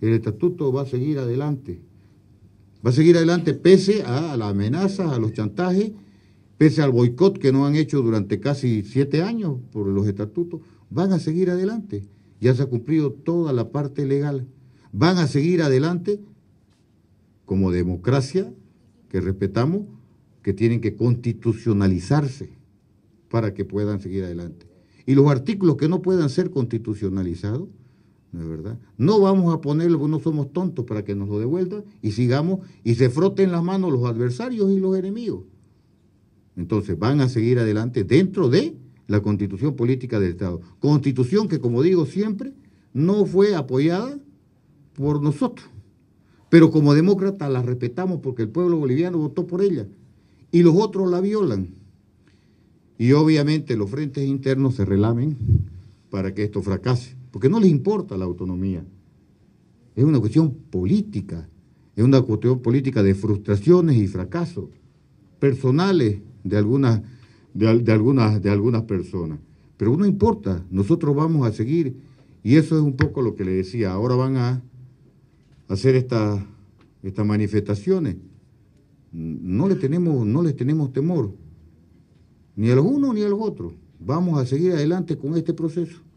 el estatuto va a seguir adelante. Va a seguir adelante pese a, las amenazas, a los chantajes, pese al boicot que no han hecho durante casi siete años por los estatutos, van a seguir adelante. Ya se ha cumplido toda la parte legal. Van a seguir adelante como democracia que respetamos, que tienen que constitucionalizarse para que puedan seguir adelante. Y los artículos que no puedan ser constitucionalizados, ¿no verdad? No vamos a ponerlo, no somos tontos para que nos lo devuelvan y sigamos y se froten las manos los adversarios y los enemigos. Entonces van a seguir adelante dentro de la constitución política del Estado. Constitución que, como digo siempre, no fue apoyada por nosotros. Pero como demócratas la respetamos porque el pueblo boliviano votó por ella y los otros la violan. Y obviamente los frentes internos se relamen para que esto fracase porque no les importa la autonomía. Es una cuestión política, es una cuestión política de frustraciones y fracasos personales de algunas, de, algunas, de algunas personas. Pero no importa, nosotros vamos a seguir y eso es un poco lo que le decía. Ahora van a hacer estas estas manifestaciones. No le tenemos, no les tenemos temor, ni a los unos ni a los otros. Vamos a seguir adelante con este proceso.